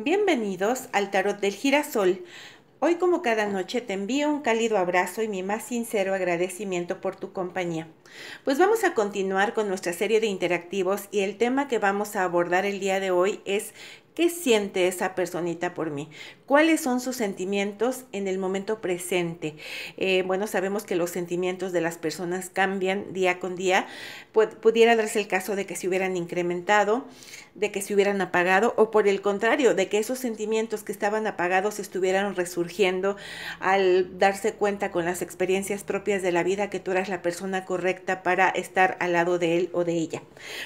Bienvenidos al Tarot del Girasol. Hoy como cada noche te envío un cálido abrazo y mi más sincero agradecimiento por tu compañía. Pues vamos a continuar con nuestra serie de interactivos y el tema que vamos a abordar el día de hoy es ¿Qué siente esa personita por mí? ¿Cuáles son sus sentimientos en el momento presente? Eh, bueno, sabemos que los sentimientos de las personas cambian día con día. pudiera darse el caso de que se hubieran incrementado, de que se hubieran apagado, o por el contrario, de que esos sentimientos que estaban apagados estuvieran resurgiendo al darse cuenta con las experiencias propias de la vida que tú eras la persona correcta para estar al lado de él o de ella.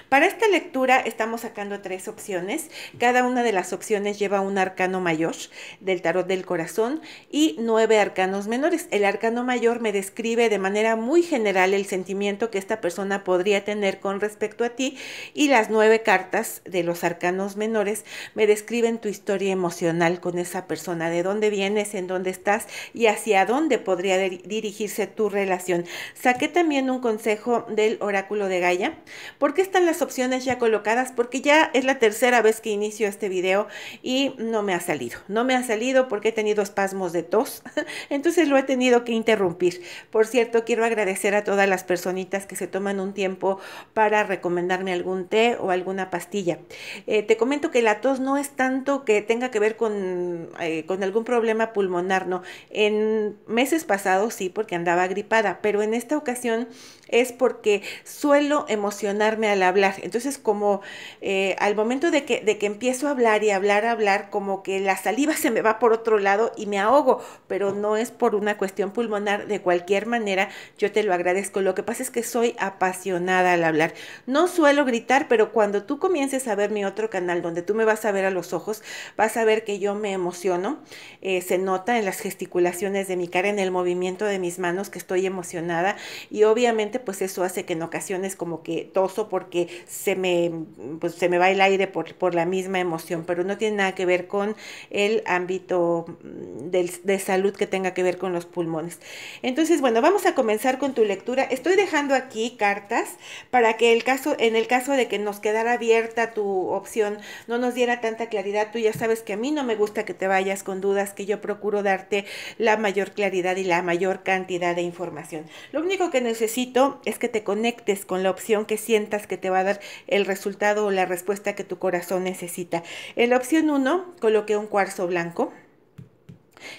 Para esta lectura estamos sacando tres opciones. Cada una de las opciones lleva un arcano mayor del tarot del corazón y nueve arcanos menores. El arcano mayor me describe de manera muy general el sentimiento que esta persona podría tener con respecto a ti y las nueve cartas de los arcanos menores me describen tu historia emocional con esa persona, de dónde vienes, en dónde estás y hacia dónde podría dirigirse tu relación. Saqué también un consejo del oráculo de Gaia. ¿Por qué están las opciones ya colocadas? Porque ya es la tercera vez que inicio este video y no me ha salido. No me ha salido porque he tenido espasmos de tos, entonces lo he tenido que interrumpir. Por cierto, quiero agradecer a todas las personitas que se toman un tiempo para recomendarme algún té o alguna pastilla. Eh, te comento que la tos no es tanto que tenga que ver con, eh, con algún problema pulmonar, no. En meses pasados sí, porque andaba gripada, pero en esta ocasión es porque suelo emocionarme al hablar. Entonces, como eh, al momento de que, de que empiezo a hablar, y hablar, hablar, como que la saliva se me va por otro lado y me ahogo, pero no es por una cuestión pulmonar. De cualquier manera, yo te lo agradezco. Lo que pasa es que soy apasionada al hablar. No suelo gritar, pero cuando tú comiences a ver mi otro canal donde tú me vas a ver a los ojos, vas a ver que yo me emociono. Eh, se nota en las gesticulaciones de mi cara, en el movimiento de mis manos que estoy emocionada y obviamente pues eso hace que en ocasiones como que toso porque se me, pues, se me va el aire por, por la misma emoción pero no tiene nada que ver con el ámbito mm, de, de salud que tenga que ver con los pulmones. Entonces, bueno, vamos a comenzar con tu lectura. Estoy dejando aquí cartas para que el caso, en el caso de que nos quedara abierta tu opción, no nos diera tanta claridad. Tú ya sabes que a mí no me gusta que te vayas con dudas, que yo procuro darte la mayor claridad y la mayor cantidad de información. Lo único que necesito es que te conectes con la opción que sientas que te va a dar el resultado o la respuesta que tu corazón necesita. En la opción 1 coloqué un cuarzo blanco.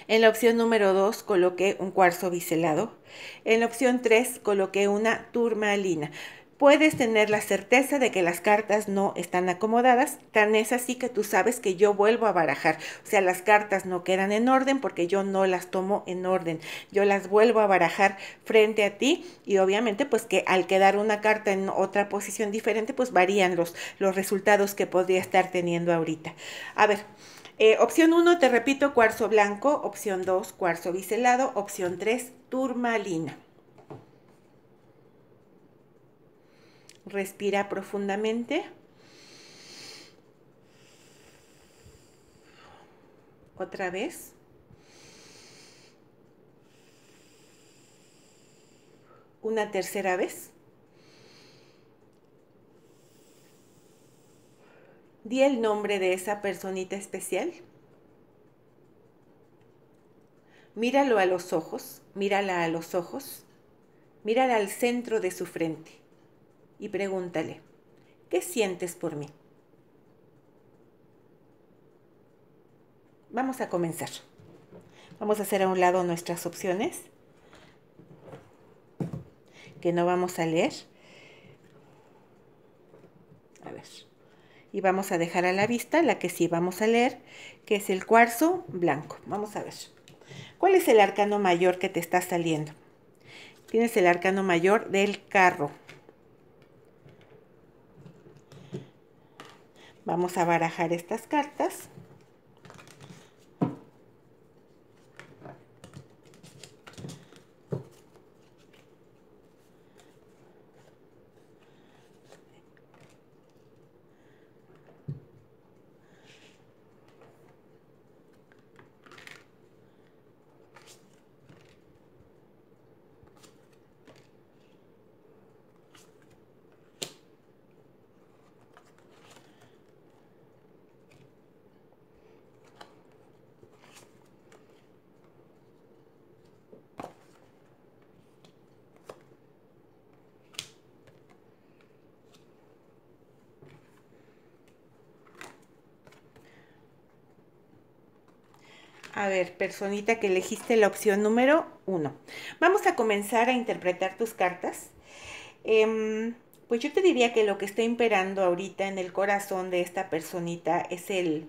En la opción número 2 coloqué un cuarzo biselado. En la opción 3 coloqué una turmalina puedes tener la certeza de que las cartas no están acomodadas, tan es así que tú sabes que yo vuelvo a barajar, o sea, las cartas no quedan en orden porque yo no las tomo en orden, yo las vuelvo a barajar frente a ti y obviamente pues que al quedar una carta en otra posición diferente pues varían los, los resultados que podría estar teniendo ahorita. A ver, eh, opción 1, te repito, cuarzo blanco. Opción 2, cuarzo biselado. Opción 3, turmalina. Respira profundamente. Otra vez. Una tercera vez. Di el nombre de esa personita especial. Míralo a los ojos, mírala a los ojos, mírala al centro de su frente y pregúntale, ¿qué sientes por mí? Vamos a comenzar. Vamos a hacer a un lado nuestras opciones que no vamos a leer. A ver. Y vamos a dejar a la vista la que sí vamos a leer, que es el cuarzo blanco. Vamos a ver. ¿Cuál es el arcano mayor que te está saliendo? Tienes el arcano mayor del carro. Vamos a barajar estas cartas. A ver, personita que elegiste la opción número uno. Vamos a comenzar a interpretar tus cartas. Em, pues yo te diría que lo que está imperando ahorita en el corazón de esta personita es el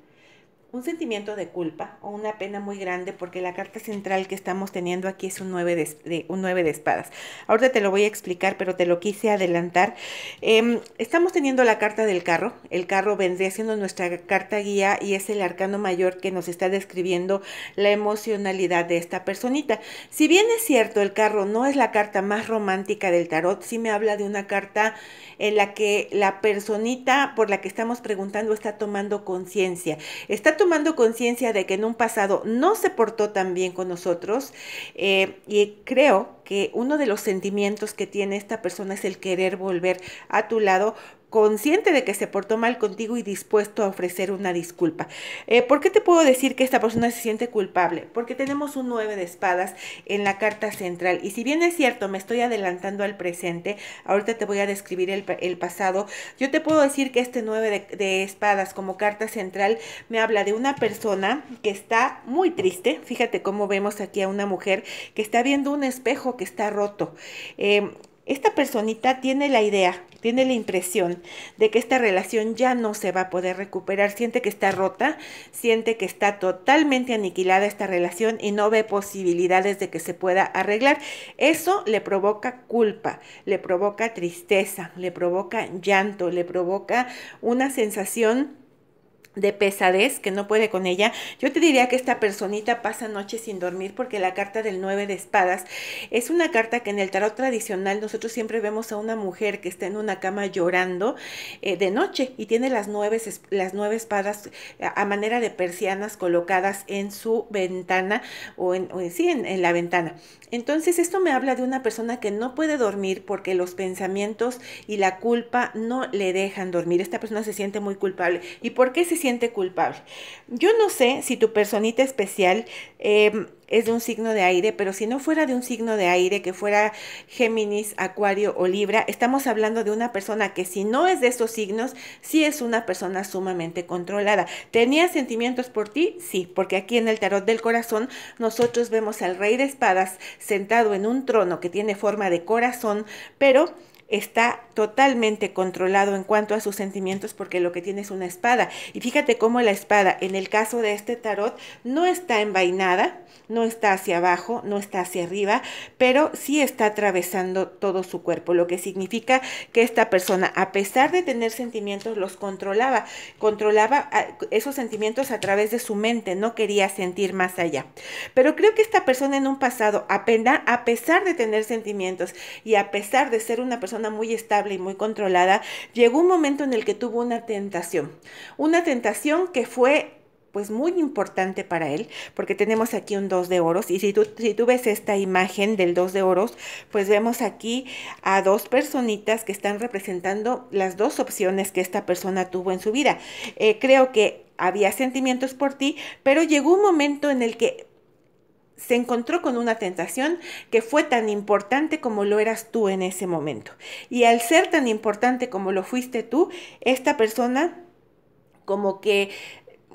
un sentimiento de culpa o una pena muy grande porque la carta central que estamos teniendo aquí es un 9 de, un 9 de espadas. Ahorita te lo voy a explicar, pero te lo quise adelantar. Em, estamos teniendo la carta del carro. El carro vendría siendo nuestra carta guía y es el arcano mayor que nos está describiendo la emocionalidad de esta personita. Si bien es cierto, el carro no es la carta más romántica del tarot, sí me habla de una carta en la que la personita por la que estamos preguntando está tomando conciencia. Está tomando tomando conciencia de que en un pasado no se portó tan bien con nosotros eh, y creo que uno de los sentimientos que tiene esta persona es el querer volver a tu lado consciente de que se portó mal contigo y dispuesto a ofrecer una disculpa. Eh, ¿Por qué te puedo decir que esta persona se siente culpable? Porque tenemos un 9 de espadas en la carta central. Y si bien es cierto, me estoy adelantando al presente, ahorita te voy a describir el, pasado, yo te puedo decir que este 9 de, espadas como carta central me habla de una persona que está muy triste. Fíjate cómo vemos aquí a una mujer que está viendo un espejo que está roto. Eh, esta personita tiene la idea, tiene la impresión de que esta relación ya no se va a poder recuperar, siente que está rota, siente que está totalmente aniquilada esta relación y no ve posibilidades de que se pueda arreglar. Eso le provoca culpa, le provoca tristeza, le provoca llanto, le provoca una sensación de pesadez que no puede con ella, yo te diría que esta personita pasa noches sin dormir porque la carta del 9 de espadas es una carta que en el tarot tradicional nosotros siempre vemos a una mujer que está en una cama llorando eh, de noche y tiene las nueve, las nueve espadas eh, a, manera de persianas colocadas en su ventana o en, sí, en la ventana. Entonces esto me habla de una persona que no puede dormir porque los pensamientos y la culpa no le dejan dormir. Esta persona se siente muy culpable. ¿Y por qué se siente siente culpable. Yo no sé si tu personita especial eh, es de un signo de aire, pero si no fuera de un signo de aire, que fuera Géminis, Acuario o Libra, estamos hablando de una persona que si no es de esos signos, sí es una persona sumamente controlada. ¿Tenía sentimientos por ti? Sí, porque aquí en el tarot del corazón nosotros vemos al rey de espadas sentado en un trono que tiene forma de corazón, pero está totalmente controlado en cuanto a sus sentimientos porque lo que tiene es una espada. Y fíjate cómo la espada, en el caso de este tarot, no está envainada, no está hacia abajo, no está hacia arriba, pero sí está atravesando todo su cuerpo, lo que significa que esta persona, a pesar de tener sentimientos, los controlaba, controlaba ah, esos sentimientos a través de su mente, no quería sentir más allá. Pero creo que esta persona en un pasado, a, a pesar de tener sentimientos y a pesar de ser una persona muy estable y muy controlada, llegó un momento en el que tuvo una tentación. Una tentación que fue pues muy importante para él, porque tenemos aquí un 2 de oros, y si tú, si tú ves esta imagen del 2 de oros, pues vemos aquí a dos personitas que están representando las dos opciones que esta persona tuvo en su vida. Eh, creo que había sentimientos por ti, pero llegó un momento en el que se encontró con una tentación que fue tan importante como lo eras tú en ese momento. Y al ser tan importante como lo fuiste tú, esta persona como que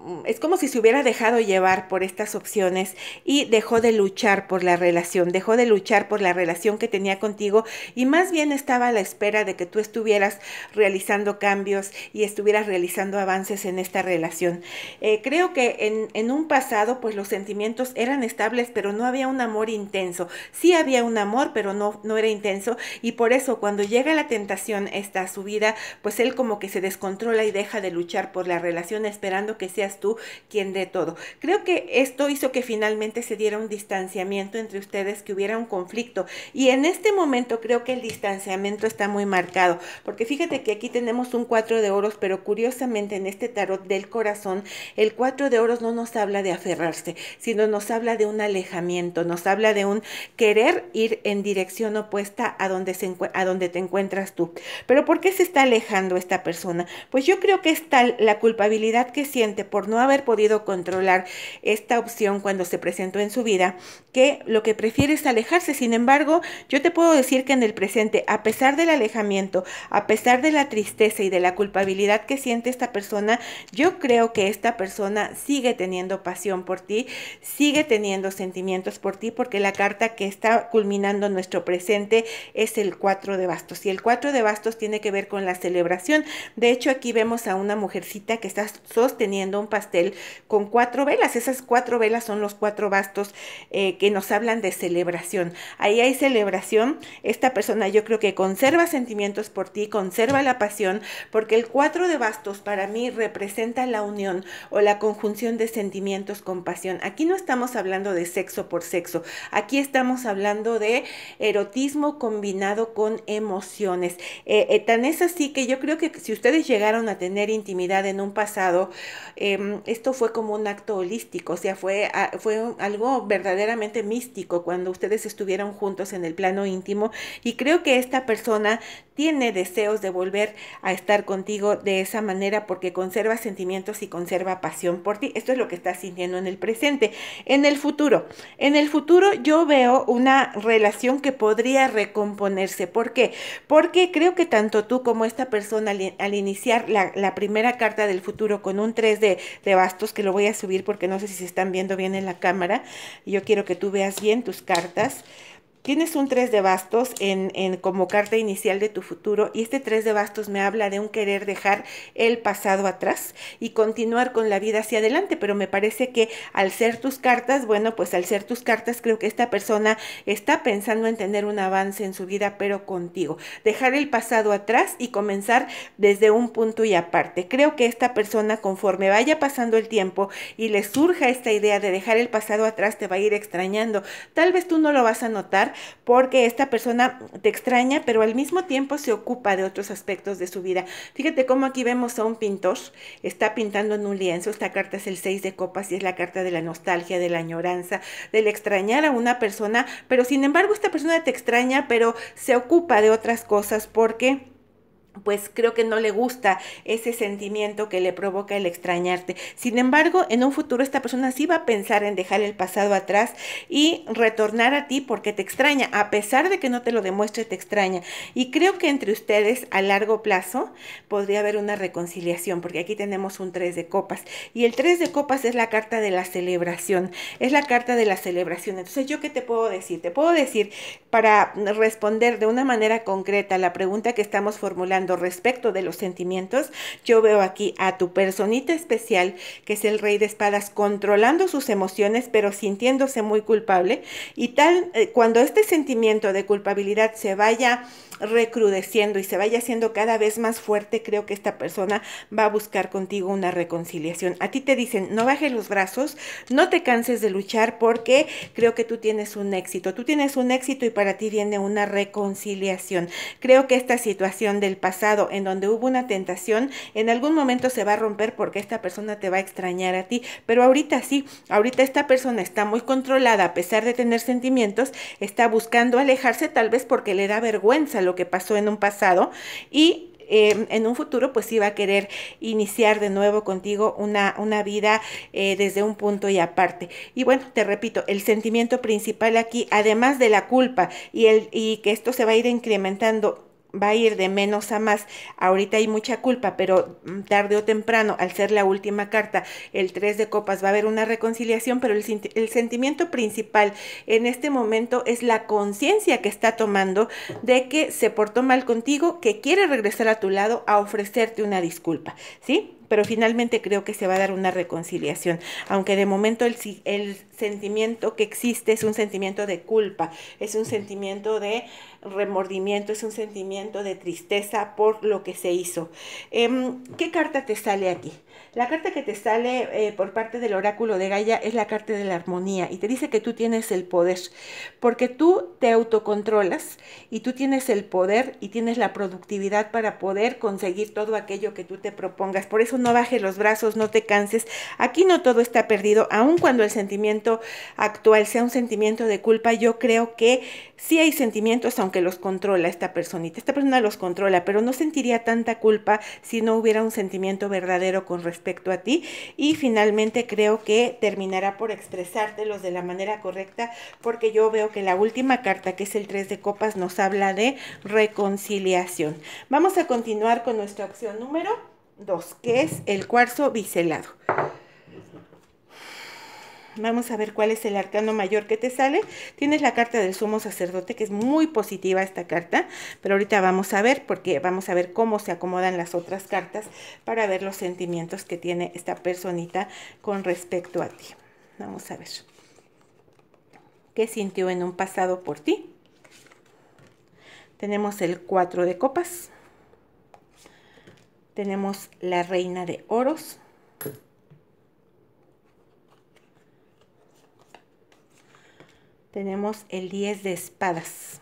Mm, es como si se hubiera dejado llevar por estas opciones y dejó de luchar por la relación, dejó de luchar por la relación que tenía contigo y más bien estaba a la espera de que tú estuvieras realizando cambios y estuvieras realizando avances en esta relación. Eh, creo que en, un pasado pues los sentimientos eran estables pero no había un amor intenso. Sí había un amor pero no, no era intenso y por eso cuando llega la tentación esta a su vida pues él como que se descontrola y deja de luchar por la relación esperando que sea tú quien de todo. Creo que esto hizo que finalmente se diera un distanciamiento entre ustedes, que hubiera un conflicto. Y en este momento creo que el distanciamiento está muy marcado, porque fíjate que aquí tenemos un cuatro de oros, pero curiosamente en este tarot del corazón, el cuatro de oros no nos habla de aferrarse, sino nos habla de un alejamiento, nos habla de un querer ir en dirección opuesta a donde, se, a donde te encuentras tú. Pero ¿por qué se está alejando esta persona? Pues yo creo que es tal la culpabilidad que siente por no haber podido controlar esta opción cuando se presentó en su vida, que lo que prefiere es alejarse. Sin embargo, yo te puedo decir que en el presente, a pesar del alejamiento, a pesar de la tristeza y de la culpabilidad que siente esta persona, yo creo que esta persona sigue teniendo pasión por ti, sigue teniendo sentimientos por ti, porque la carta que está culminando nuestro presente es el 4 de bastos. Y el 4 de bastos tiene que ver con la celebración. De hecho, aquí vemos a una mujercita que está sosteniendo un pastel con cuatro velas. Esas cuatro velas son los cuatro bastos eh, que nos hablan de celebración. Ahí hay celebración. Esta persona yo creo que conserva sentimientos por ti, conserva la pasión, porque el cuatro de bastos para mí representa la unión o la conjunción de sentimientos con pasión. Aquí no estamos hablando de sexo por sexo. Aquí estamos hablando de erotismo combinado con emociones. Eh, eh, tan es así que yo creo que si ustedes llegaron a tener intimidad en un pasado, eh, Mm, esto fue como un acto holístico, o sea, fue, fue algo verdaderamente místico cuando ustedes estuvieron juntos en el plano íntimo y creo que esta persona tiene deseos de volver a estar contigo de esa manera porque conserva sentimientos y conserva pasión por ti. Esto es lo que estás sintiendo en el presente. En el futuro, en el futuro yo veo una relación que podría recomponerse. ¿Por qué? Porque creo que tanto tú como esta persona al, iniciar la, primera carta del futuro con un 3 de, de bastos, que lo voy a subir porque no sé si se están viendo bien en la cámara, yo quiero que tú veas bien tus cartas. Tienes un 3 de bastos en, como carta inicial de tu futuro y este tres de bastos me habla de un querer dejar el pasado atrás y continuar con la vida hacia adelante, pero me parece que al ser tus cartas, bueno, pues al ser tus cartas creo que esta persona está pensando en tener un avance en su vida, pero contigo. Dejar el pasado atrás y comenzar desde un punto y aparte. Creo que esta persona conforme vaya pasando el tiempo y le surja esta idea de dejar el pasado atrás, te va a ir extrañando. Tal vez tú no lo vas a notar, porque esta persona te extraña, pero al mismo tiempo se ocupa de otros aspectos de su vida. Fíjate cómo aquí vemos a un pintor, está pintando en un lienzo, esta carta es el 6 de copas y es la carta de la nostalgia, de la añoranza, del extrañar a una persona, pero sin embargo esta persona te extraña, pero se ocupa de otras cosas porque pues creo que no le gusta ese sentimiento que le provoca el extrañarte. Sin embargo, en un futuro esta persona sí va a pensar en dejar el pasado atrás y retornar a ti porque te extraña, a pesar de que no te lo demuestre, te extraña. Y creo que entre ustedes a largo plazo podría haber una reconciliación, porque aquí tenemos un 3 de copas. Y el 3 de copas es la carta de la celebración, es la carta de la celebración. Entonces, ¿yo qué te puedo decir? Te puedo decir, para responder de una manera concreta la pregunta que estamos formulando, respecto de los sentimientos, yo veo aquí a tu personita especial, que es el rey de espadas, controlando sus emociones, pero sintiéndose muy culpable. Y tal, eh, cuando este sentimiento de culpabilidad se vaya recrudeciendo y se vaya haciendo cada vez más fuerte, creo que esta persona va a buscar contigo una reconciliación. A ti te dicen, no bajes los brazos, no te canses de luchar porque creo que tú tienes un éxito. Tú tienes un éxito y para ti viene una reconciliación. Creo que esta situación del pasado en donde hubo una tentación, en algún momento se va a romper porque esta persona te va a extrañar a ti. Pero ahorita sí, ahorita esta persona está muy controlada a pesar de tener sentimientos, está buscando alejarse tal vez porque le da vergüenza lo que pasó en un pasado y em, en un futuro pues iba a querer iniciar de nuevo contigo una, una vida eh, desde un punto y aparte. Y bueno, te repito, el sentimiento principal aquí, además de la culpa y, el, y que esto se va a ir incrementando va a ir de menos a más. Ahorita hay mucha culpa, pero mm, tarde o temprano, al ser la última carta, el 3 de copas, va a haber una reconciliación, pero el, sentimiento principal en este momento es la conciencia que está tomando de que se portó mal contigo, que quiere regresar a tu lado a ofrecerte una disculpa, ¿sí? pero finalmente creo que se va a dar una reconciliación, aunque de momento el sentimiento que existe es un sentimiento de culpa, es un sentimiento de remordimiento, es un sentimiento de tristeza por lo que se hizo. Em, ¿Qué carta te sale aquí? La carta que te sale eh, por parte del oráculo de Gaia es la carta de la armonía y te dice que tú tienes el poder, porque tú te autocontrolas y tú tienes el poder y tienes la productividad para poder conseguir todo aquello que tú te propongas. Por eso no bajes los brazos, no te canses. Aquí no todo está perdido, aun cuando el sentimiento actual sea un sentimiento de culpa, yo creo que sí hay sentimientos, aunque los controla esta personita. Esta persona los controla, pero no sentiría tanta culpa si no hubiera un sentimiento verdadero con respecto respecto a ti y finalmente creo que terminará por expresártelos de la manera correcta porque yo veo que la última carta que es el 3 de copas nos habla de reconciliación. Vamos a continuar con nuestra opción número 2 que es el cuarzo biselado. Vamos a ver cuál es el arcano mayor que te sale. Tienes la carta del sumo sacerdote, que es muy positiva esta carta, pero ahorita vamos a ver, porque vamos a ver cómo se acomodan las otras cartas para ver los sentimientos que tiene esta personita con respecto a ti. Vamos a ver. ¿Qué sintió en un pasado por ti? Tenemos el cuatro de copas. Tenemos la reina de oros tenemos el 10 de espadas.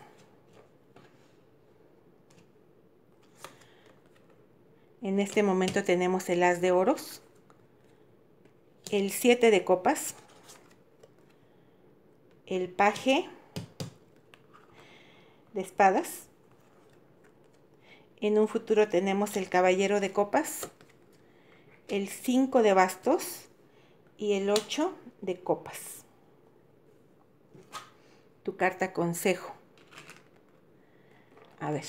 En este momento tenemos el as de oros, el 7 de copas, el paje de espadas. En un futuro tenemos el caballero de copas, el 5 de bastos y el 8 de copas carta consejo. A ver.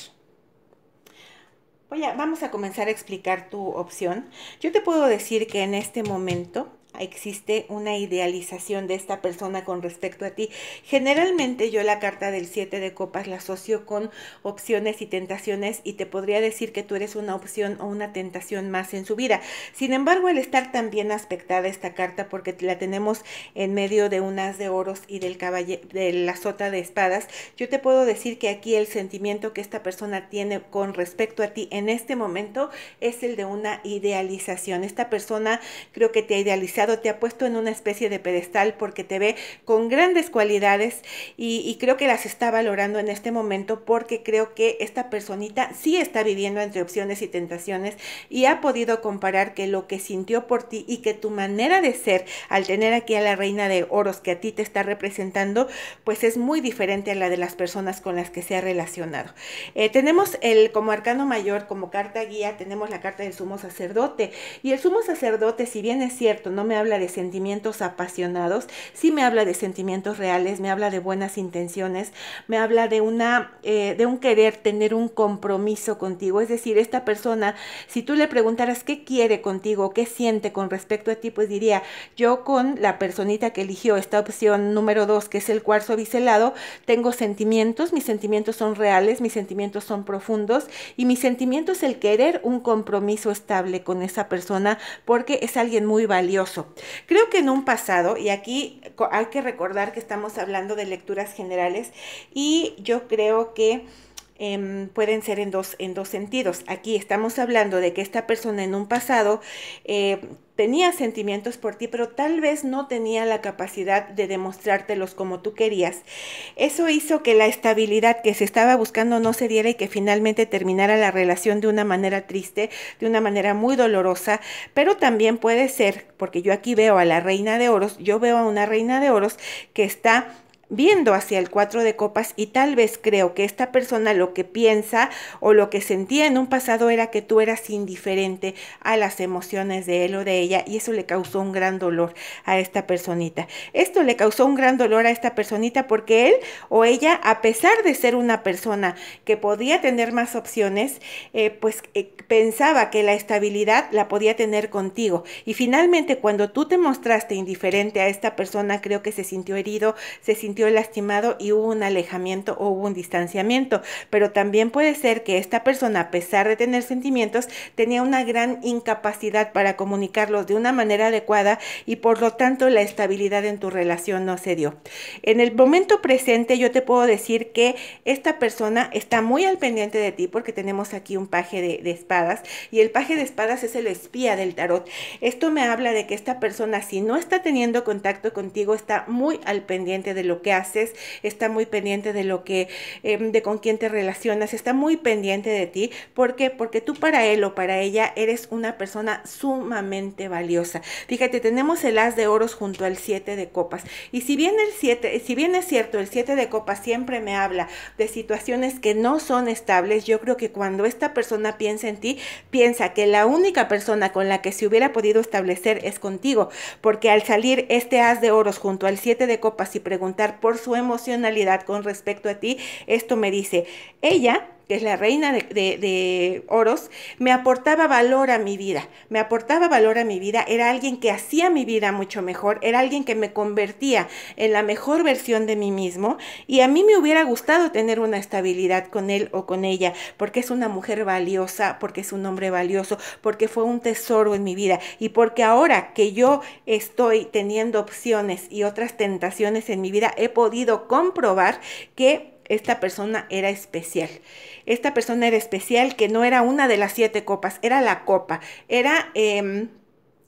a, vamos a comenzar a explicar tu opción. Yo te puedo decir que en este momento existe una idealización de esta persona con respecto a ti. Generalmente yo la carta del 7 de copas la asocio con opciones y tentaciones y te podría decir que tú eres una opción o una tentación más en su vida. Sin embargo, al estar también aspectada esta carta porque la tenemos en medio de unas de oros y del caballo de la sota de espadas, yo te puedo decir que aquí el sentimiento que esta persona tiene con respecto a ti en este momento es el de una idealización. Esta persona creo que te ha idealizado te ha puesto en una especie de pedestal porque te ve con grandes cualidades y, creo que las está valorando en este momento porque creo que esta personita sí está viviendo entre opciones y tentaciones y ha podido comparar que lo que sintió por ti y que tu manera de ser al tener aquí a la reina de oros que a ti te está representando, pues es muy diferente a la de las personas con las que se ha relacionado. Eh, tenemos el como arcano mayor, como carta guía, tenemos la carta del sumo sacerdote y el sumo sacerdote, si bien es cierto, no me habla de sentimientos apasionados, sí me habla de sentimientos reales, me habla de buenas intenciones, me habla de, una, eh, de un querer tener un compromiso contigo. Es decir, esta persona, si tú le preguntaras qué quiere contigo, qué siente con respecto a ti, pues diría, yo con la personita que eligió esta opción número dos, que es el cuarzo biselado, tengo sentimientos, mis sentimientos son reales, mis sentimientos son profundos y mi sentimiento es el querer un compromiso estable con esa persona porque es alguien muy valioso Creo que en un pasado, y aquí hay que recordar que estamos hablando de lecturas generales, y yo creo que Em, pueden ser en dos, en dos sentidos. Aquí estamos hablando de que esta persona en un pasado eh, tenía sentimientos por ti, pero tal vez no tenía la capacidad de demostrártelos como tú querías. Eso hizo que la estabilidad que se estaba buscando no se diera y que finalmente terminara la relación de una manera triste, de una manera muy dolorosa, pero también puede ser, porque yo aquí veo a la reina de oros, yo veo a una reina de oros que está viendo hacia el cuatro de copas y tal vez creo que esta persona lo que piensa o lo que sentía en un pasado era que tú eras indiferente a las emociones de él o de ella y eso le causó un gran dolor a esta personita. Esto le causó un gran dolor a esta personita porque él o ella, a pesar de ser una persona que podía tener más opciones, eh, pues eh, pensaba que la estabilidad la podía tener contigo. Y finalmente cuando tú te mostraste indiferente a esta persona, creo que se sintió herido, se sintió lastimado y hubo un alejamiento o un distanciamiento, pero también puede ser que esta persona, a pesar de tener sentimientos, tenía una gran incapacidad para comunicarlos de una manera adecuada y por lo tanto la estabilidad en tu relación no se dio. En el momento presente yo te puedo decir que esta persona está muy al pendiente de ti porque tenemos aquí un paje de, de espadas y el paje de espadas es el espía del tarot. Esto me habla de que esta persona si no está teniendo contacto contigo está muy al pendiente de lo que haces, está muy pendiente de lo que, em, de con quién te relacionas, está muy pendiente de ti. ¿Por qué? Porque tú para él o para ella eres una persona sumamente valiosa. Fíjate, tenemos el as de oros junto al siete de copas. Y si bien el 7, si bien es cierto, el siete de copas siempre me habla de situaciones que no son estables, yo creo que cuando esta persona piensa en ti, piensa que la única persona con la que se hubiera podido establecer es contigo, porque al salir este as de oros junto al siete de copas y preguntar por su emocionalidad con respecto a ti. Esto me dice ella que es la reina de, Oros, me aportaba valor a mi vida, me aportaba valor a mi vida, era alguien que hacía mi vida mucho mejor, era alguien que me convertía en la mejor versión de mí mismo y a mí me hubiera gustado tener una estabilidad con él o con ella, porque es una mujer valiosa, porque es un hombre valioso, porque fue un tesoro en mi vida y porque ahora que yo estoy teniendo opciones y otras tentaciones en mi vida, he podido comprobar que esta persona era especial. Esta persona era especial que no era una de las siete copas, era la copa, era... Em,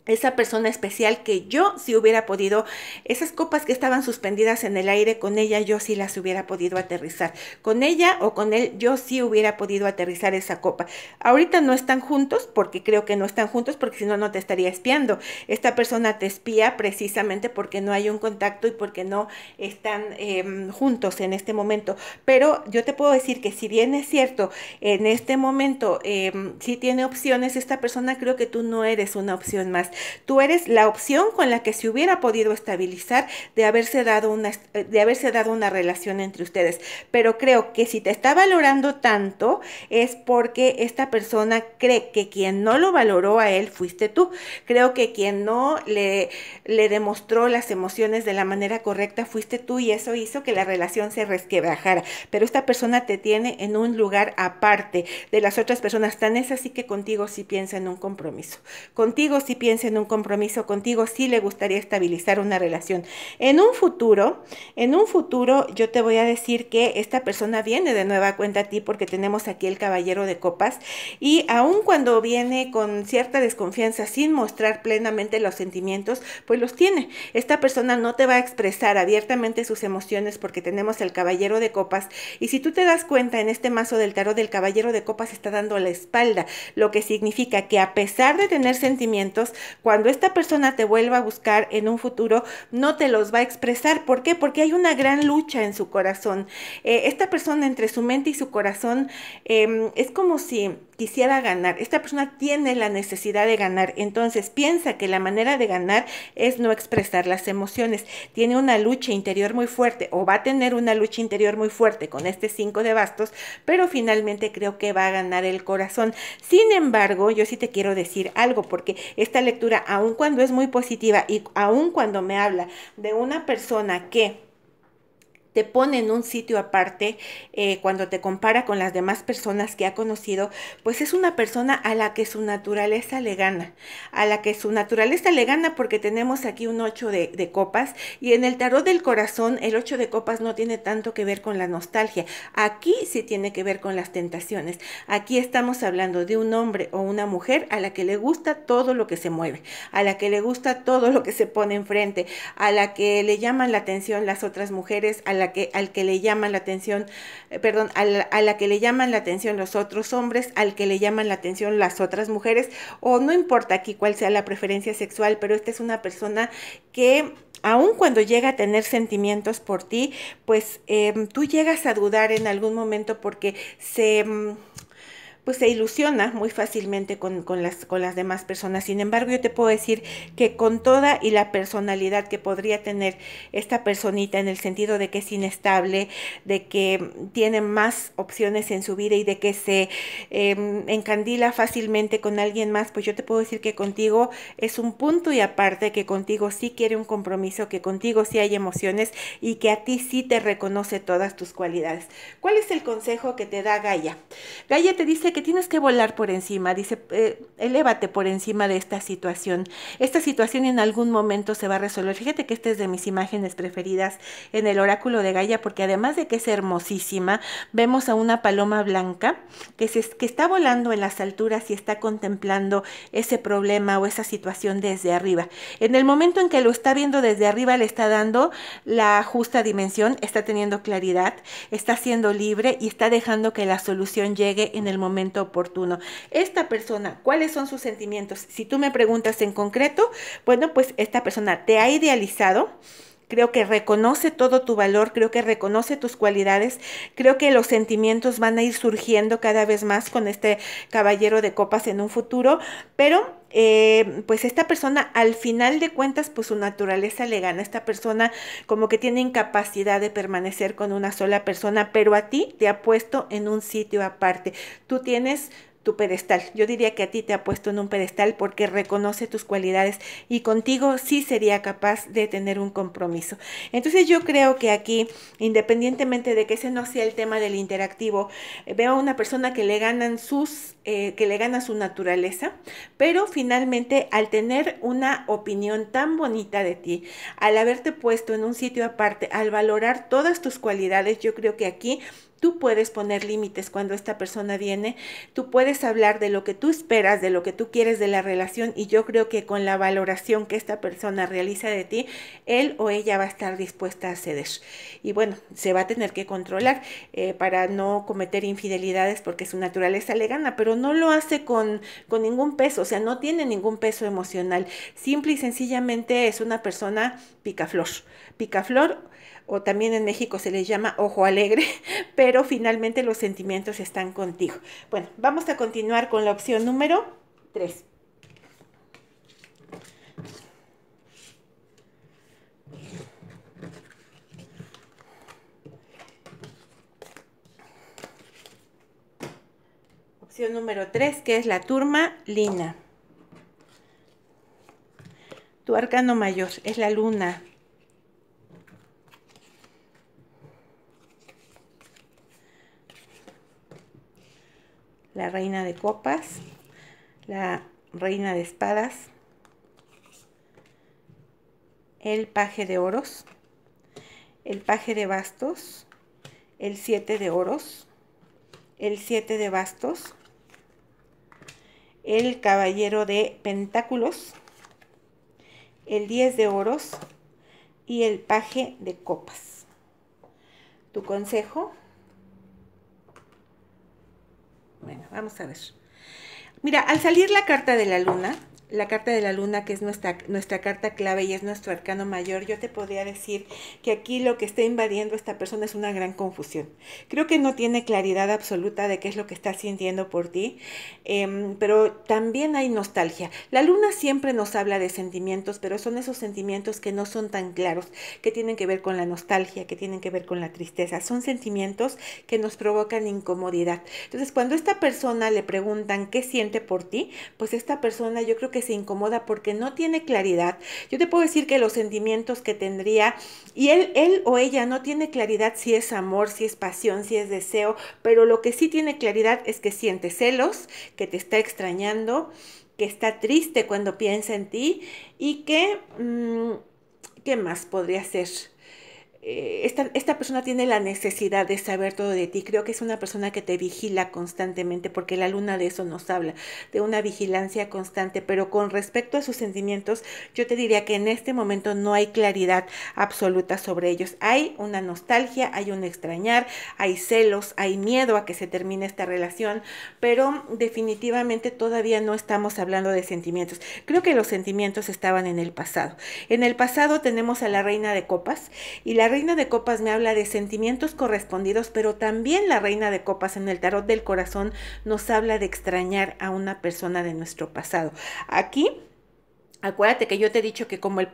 esa persona especial que yo si hubiera podido, esas copas que estaban suspendidas en el aire, con ella yo sí las hubiera podido aterrizar. Con ella o con él yo sí hubiera podido aterrizar esa copa. Ahorita no están juntos porque creo que no están juntos porque si no, no te estaría espiando. Esta persona te espía precisamente porque no hay un contacto y porque no están em, juntos en este momento. Pero yo te puedo decir que si bien es cierto, en este momento em, si tiene opciones esta persona, creo que tú no eres una opción más tú eres la opción con la que se hubiera podido estabilizar de haberse dado una, de haberse dado una relación entre ustedes. Pero creo que si te está valorando tanto es porque esta persona cree que quien no lo valoró a él fuiste tú. Creo que quien no le, le demostró las emociones de la manera correcta fuiste tú y eso hizo que la relación se resquebrajara. Pero esta persona te tiene en un lugar aparte de las otras personas. Tan es así que contigo sí piensa en un compromiso. Contigo sí piensa en un compromiso contigo, sí le gustaría estabilizar una relación. En un futuro, en un futuro yo te voy a decir que esta persona viene de nueva cuenta a ti porque tenemos aquí el caballero de copas y aun cuando viene con cierta desconfianza sin mostrar plenamente los sentimientos, pues los tiene. Esta persona no te va a expresar abiertamente sus emociones porque tenemos el caballero de copas y si tú te das cuenta en este mazo del tarot del caballero de copas está dando la espalda, lo que significa que a pesar de tener sentimientos, cuando esta persona te vuelva a buscar en un futuro, no te los va a expresar. ¿Por qué? Porque hay una gran lucha en su corazón. Eh, esta persona entre su mente y su corazón em, es como si quisiera ganar. Esta persona tiene la necesidad de ganar. Entonces piensa que la manera de ganar es no expresar las emociones. Tiene una lucha interior muy fuerte o va a tener una lucha interior muy fuerte con este 5 de bastos, pero finalmente creo que va a ganar el corazón. Sin embargo, yo sí te quiero decir algo porque esta lectura, aun cuando es muy positiva y aun cuando me habla de una persona que te pone en un sitio aparte eh, cuando te compara con las demás personas que ha conocido, pues es una persona a la que su naturaleza le gana, a la que su naturaleza le gana porque tenemos aquí un 8 de, copas y en el tarot del corazón el 8 de copas no tiene tanto que ver con la nostalgia, aquí sí tiene que ver con las tentaciones, aquí estamos hablando de un hombre o una mujer a la que le gusta todo lo que se mueve, a la que le gusta todo lo que se pone enfrente, a la que le llaman la atención las otras mujeres, a la la que, al que le llaman la atención, eh, perdón, a la, que le llaman la atención los otros hombres, al que le llaman la atención las otras mujeres, o no importa aquí cuál sea la preferencia sexual, pero esta es una persona que aun cuando llega a tener sentimientos por ti, pues em, tú llegas a dudar en algún momento porque se... Mm, pues se ilusiona muy fácilmente con, las, con las demás personas. Sin embargo, yo te puedo decir que con toda y la personalidad que podría tener esta personita en el sentido de que es inestable, de que tiene más opciones en su vida y de que se em, encandila fácilmente con alguien más, pues yo te puedo decir que contigo es un punto y aparte que contigo sí quiere un compromiso, que contigo sí hay emociones y que a ti sí te reconoce todas tus cualidades. ¿Cuál es el consejo que te da Gaia? Gaia te dice que tienes que volar por encima, dice, eh, elévate por encima de esta situación. Esta situación en algún momento se va a resolver. Fíjate que esta es de mis imágenes preferidas en el oráculo de Gaia, porque además de que es hermosísima, vemos a una paloma blanca que, se, que está volando en las alturas y está contemplando ese problema o esa situación desde arriba. En el momento en que lo está viendo desde arriba, le está dando la justa dimensión, está teniendo claridad, está siendo libre y está dejando que la solución llegue en el momento oportuno. Esta persona, ¿cuáles son sus sentimientos? Si tú me preguntas en concreto, bueno, pues esta persona te ha idealizado creo que reconoce todo tu valor, creo que reconoce tus cualidades, creo que los sentimientos van a ir surgiendo cada vez más con este caballero de copas en un futuro, pero eh, pues esta persona al final de cuentas pues su naturaleza le gana, esta persona como que tiene incapacidad de permanecer con una sola persona, pero a ti te ha puesto en un sitio aparte, tú tienes tu pedestal. Yo diría que a ti te ha puesto en un pedestal porque reconoce tus cualidades y contigo sí sería capaz de tener un compromiso. Entonces yo creo que aquí, independientemente de que ese no sea el tema del interactivo, eh, veo a una persona que le ganan sus, eh, que le gana su naturaleza, pero finalmente al tener una opinión tan bonita de ti, al haberte puesto en un sitio aparte, al valorar todas tus cualidades, yo creo que aquí Tú puedes poner límites cuando esta persona viene, tú puedes hablar de lo que tú esperas, de lo que tú quieres de la relación y yo creo que con la valoración que esta persona realiza de ti, él o ella va a estar dispuesta a ceder. Y bueno, se va a tener que controlar eh, para no cometer infidelidades porque su naturaleza le gana, pero no lo hace con, con ningún peso, o sea, no tiene ningún peso emocional. Simple y sencillamente es una persona picaflor. Picaflor o también en México se le llama ojo alegre, pero pero finalmente los sentimientos están contigo. Bueno, vamos a continuar con la opción número 3. Opción número 3, que es la turma lina. Tu arcano mayor es la luna. la reina de copas, la reina de espadas, el paje de oros, el paje de bastos, el siete de oros, el siete de bastos, el caballero de pentáculos, el diez de oros y el paje de copas. Tu consejo bueno, vamos a ver. Mira, al salir la carta de la luna, la carta de la luna, que es nuestra, nuestra carta clave y es nuestro arcano mayor, yo te podría decir que aquí lo que está invadiendo esta persona es una gran confusión. Creo que no tiene claridad absoluta de qué es lo que está sintiendo por ti, em, pero también hay nostalgia. La luna siempre nos habla de sentimientos, pero son esos sentimientos que no son tan claros, que tienen que ver con la nostalgia, que tienen que ver con la tristeza. Son sentimientos que nos provocan incomodidad. Entonces, cuando a esta persona le preguntan qué siente por ti, pues esta persona yo creo que se incomoda porque no tiene claridad, yo te puedo decir que los sentimientos que tendría y él, él o ella no tiene claridad si es amor, si es pasión, si es deseo, pero lo que sí tiene claridad es que siente celos, que te está extrañando, que está triste cuando piensa en ti y que, mm, ¿qué más podría ser? Eh, esta, esta, persona tiene la necesidad de saber todo de ti. Creo que es una persona que te vigila constantemente, porque la luna de eso nos habla, de una vigilancia constante. Pero con respecto a sus sentimientos, yo te diría que en este momento no hay claridad absoluta sobre ellos. Hay una nostalgia, hay un extrañar, hay celos, hay miedo a que se termine esta relación, pero definitivamente todavía no estamos hablando de sentimientos. Creo que los sentimientos estaban en el pasado. En el pasado tenemos a la reina de copas y la reina de copas me habla de sentimientos correspondidos, pero también la reina de copas en el tarot del corazón nos habla de extrañar a una persona de nuestro pasado. Aquí Acuérdate que yo te he dicho que como el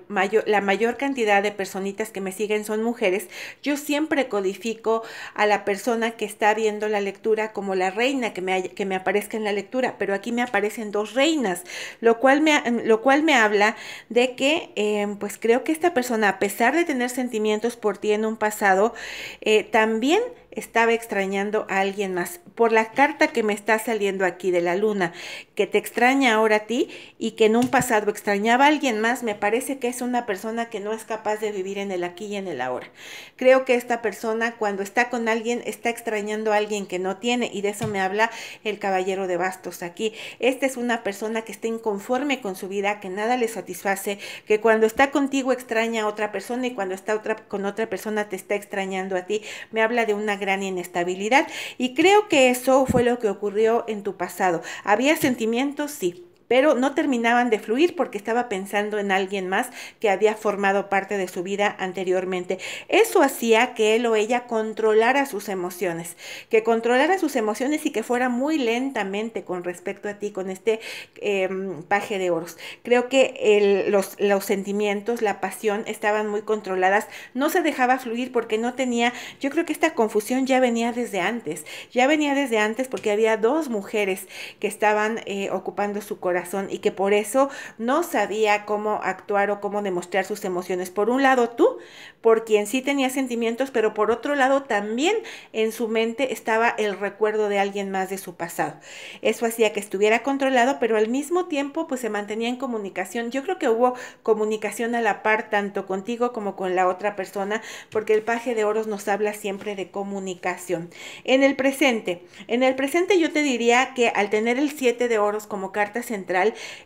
la mayor cantidad de personitas que me siguen son mujeres, yo siempre codifico a la persona que está viendo la lectura como la reina que me, que me aparezca en la lectura, pero aquí me aparecen dos reinas, lo cual me, lo cual me habla de que em, pues creo que esta persona, a pesar de tener sentimientos por ti en un pasado, eh, también estaba extrañando a alguien más. Por la carta que me está saliendo aquí de la luna, que te extraña ahora a ti y que en un pasado extrañaba a alguien más, me parece que es una persona que no es capaz de vivir en el aquí y en el ahora. Creo que esta persona cuando está con alguien está extrañando a alguien que no tiene y de eso me habla el caballero de bastos aquí. Esta es una persona que está inconforme con su vida, que nada le satisface, que cuando está contigo extraña a otra persona y cuando está otra, con otra persona te está extrañando a ti. Me habla de una gran gran inestabilidad y creo que eso fue lo que ocurrió en tu pasado. ¿Había sentimientos? Sí pero no terminaban de fluir porque estaba pensando en alguien más que había formado parte de su vida anteriormente. Eso hacía que él o ella controlara sus emociones, que controlara sus emociones y que fuera muy lentamente con respecto a ti, con este em, paje de oros. Creo que los, sentimientos, la pasión estaban muy controladas, no se dejaba fluir porque no tenía, yo creo que esta confusión ya venía desde antes, ya venía desde antes porque había dos mujeres que estaban eh, ocupando su corazón y que por eso no sabía cómo actuar o cómo demostrar sus emociones. Por un lado tú, por quien sí tenía sentimientos, pero por otro lado también en su mente estaba el recuerdo de alguien más de su pasado. Eso hacía que estuviera controlado, pero al mismo tiempo pues se mantenía en comunicación. Yo creo que hubo comunicación a la par tanto contigo como con la otra persona, porque el paje de oros nos habla siempre de comunicación. En el presente, en el presente yo te diría que al tener el 7 de oros como carta central,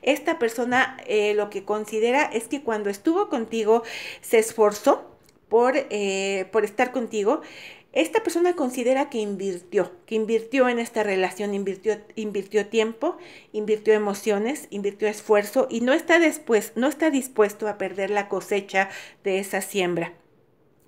esta persona eh, lo que considera es que cuando estuvo contigo se esforzó eh, por, estar contigo. Esta persona considera que invirtió, que invirtió en esta relación, invirtió, invirtió tiempo, invirtió emociones, invirtió esfuerzo y no está, después, no está dispuesto a perder la cosecha de esa siembra.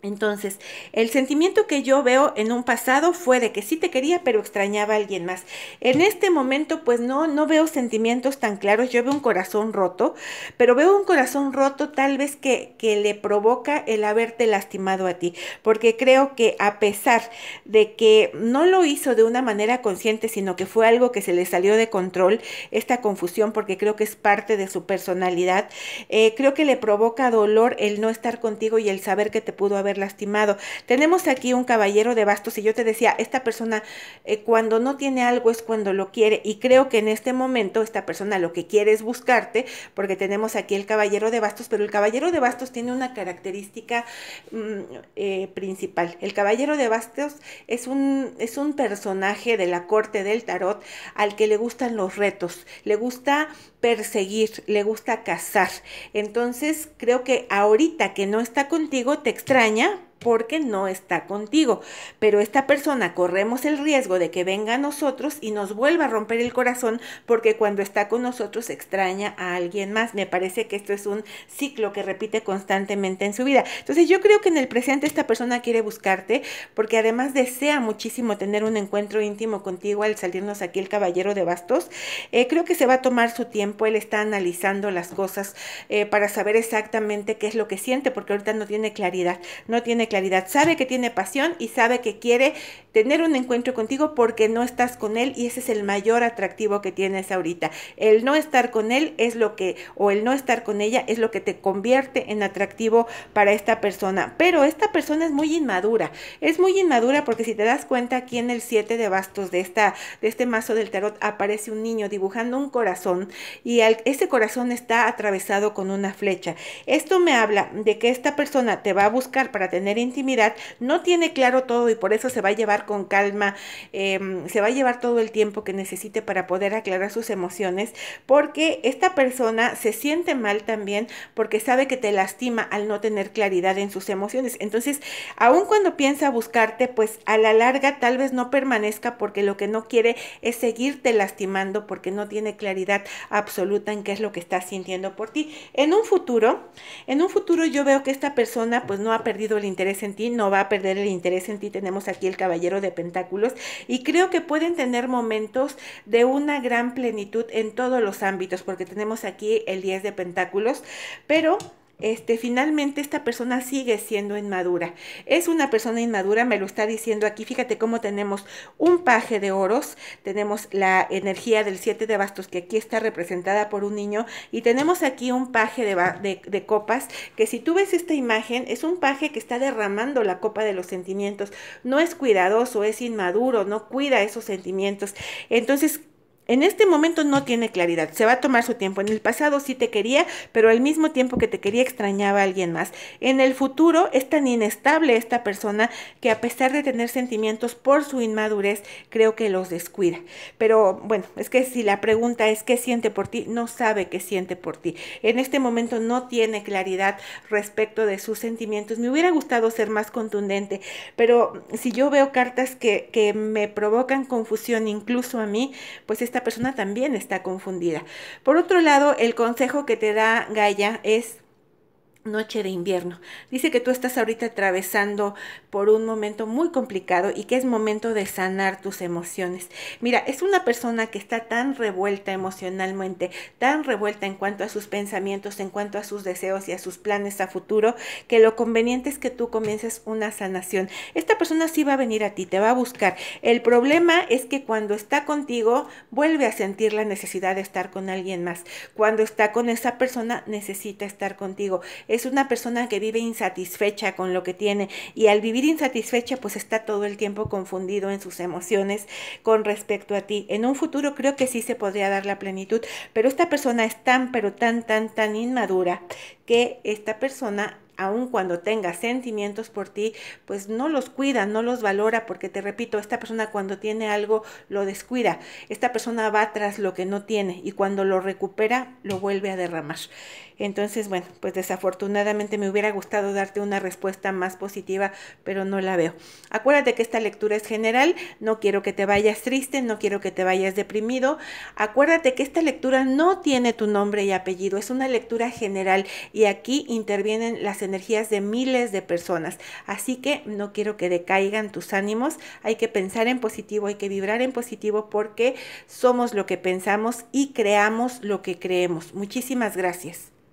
Entonces, el sentimiento que yo veo en un pasado fue de que sí te quería, pero extrañaba a alguien más. En este momento, pues no, no veo sentimientos tan claros. Yo veo un corazón roto, pero veo un corazón roto tal vez que, le provoca el haberte lastimado a ti. Porque creo que a pesar de que no lo hizo de una manera consciente, sino que fue algo que se le salió de control, esta confusión, porque creo que es parte de su personalidad, eh, creo que le provoca dolor el no estar contigo y el saber que te pudo haber lastimado. Tenemos aquí un caballero de bastos y yo te decía, esta persona eh, cuando no tiene algo es cuando lo quiere y creo que en este momento esta persona lo que quiere es buscarte porque tenemos aquí el caballero de bastos, pero el caballero de bastos tiene una característica mm, eh, principal. El caballero de bastos es un, es un personaje de la corte del tarot al que le gustan los retos, le gusta perseguir, le gusta cazar. Entonces creo que ahorita que no está contigo te extraña porque no está contigo. Pero esta persona corremos el riesgo de que venga a nosotros y nos vuelva a romper el corazón porque cuando está con nosotros extraña a alguien más. Me parece que esto es un ciclo que repite constantemente en su vida. Entonces yo creo que en el presente esta persona quiere buscarte porque además desea muchísimo tener un encuentro íntimo contigo al salirnos aquí el caballero de bastos. Eh, creo que se va a tomar su tiempo, él está analizando las cosas eh, para saber exactamente qué es lo que siente porque ahorita no tiene claridad, no tiene claridad sabe que tiene pasión y sabe que quiere tener un encuentro contigo porque no estás con él y ese es el mayor atractivo que tienes ahorita. El no estar con él es lo que, o el no estar con ella es lo que te convierte en atractivo para esta persona. Pero esta persona es muy inmadura, es muy inmadura porque si te das cuenta aquí en el 7 de bastos de, esta, de este mazo del tarot aparece un niño dibujando un corazón y ese corazón está atravesado con una flecha. Esto me habla de que esta persona te va a buscar para tener intimidad, no tiene claro todo y por eso se va a llevar con calma, em, se va a llevar todo el tiempo que necesite para poder aclarar sus emociones, porque esta persona se siente mal también porque sabe que te lastima al no tener claridad en sus emociones. Entonces, aun cuando piensa buscarte, pues a la larga tal vez no permanezca porque lo que no quiere es seguirte lastimando porque no tiene claridad absoluta en qué es lo que está sintiendo por ti. En un futuro, en un futuro yo veo que esta persona pues no ha perdido el interés en ti, no va a perder el interés en ti. Tenemos aquí el caballero de pentáculos y creo que pueden tener momentos de una gran plenitud en todos los ámbitos porque tenemos aquí el 10 de pentáculos, pero este, finalmente esta persona sigue siendo inmadura. Es una persona inmadura, me lo está diciendo aquí. Fíjate cómo tenemos un paje de oros, tenemos la energía del 7 de bastos que aquí está representada por un niño y tenemos aquí un paje de, de, de copas que si tú ves esta imagen es un paje que está derramando la copa de los sentimientos. No es cuidadoso, es inmaduro, no cuida esos sentimientos. Entonces, en este momento no tiene claridad, se va a tomar su tiempo. En el pasado sí te quería, pero al mismo tiempo que te quería extrañaba a alguien más. En el futuro es tan inestable esta persona que a pesar de tener sentimientos por su inmadurez, creo que los descuida. Pero bueno, es que si la pregunta es qué siente por ti, no sabe qué siente por ti. En este momento no tiene claridad respecto de sus sentimientos. Me hubiera gustado ser más contundente, pero si yo veo cartas que, que me provocan confusión incluso a mí, pues es esta persona también está confundida. Por otro lado, el consejo que te da Gaia es noche de invierno. Dice que tú estás ahorita atravesando por un momento muy complicado y que es momento de sanar tus emociones. Mira, es una persona que está tan revuelta emocionalmente, tan revuelta en cuanto a sus pensamientos, en cuanto a sus deseos y a sus planes a futuro, que lo conveniente es que tú comiences una sanación. Esta persona sí va a venir a ti, te va a buscar. El problema es que cuando está contigo, vuelve a sentir la necesidad de estar con alguien más. Cuando está con esa persona, necesita estar contigo es una persona que vive insatisfecha con lo que tiene y al vivir insatisfecha pues está todo el tiempo confundido en sus emociones con respecto a ti. En un futuro creo que sí se podría dar la plenitud, pero esta persona es tan, pero tan, tan, tan inmadura que esta persona aun cuando tenga sentimientos por ti, pues no los cuida, no los valora, porque te repito, esta persona cuando tiene algo lo descuida, esta persona va tras lo que no tiene y cuando lo recupera lo vuelve a derramar. Entonces, bueno, pues desafortunadamente me hubiera gustado darte una respuesta más positiva, pero no la veo. Acuérdate que esta lectura es general, no quiero que te vayas triste, no quiero que te vayas deprimido. Acuérdate que esta lectura no tiene tu nombre y apellido, es una lectura general y aquí intervienen las energías de miles de personas. Así que no quiero que decaigan tus ánimos, hay que pensar en positivo, hay que vibrar en positivo porque somos lo que pensamos y creamos lo que creemos. Muchísimas gracias.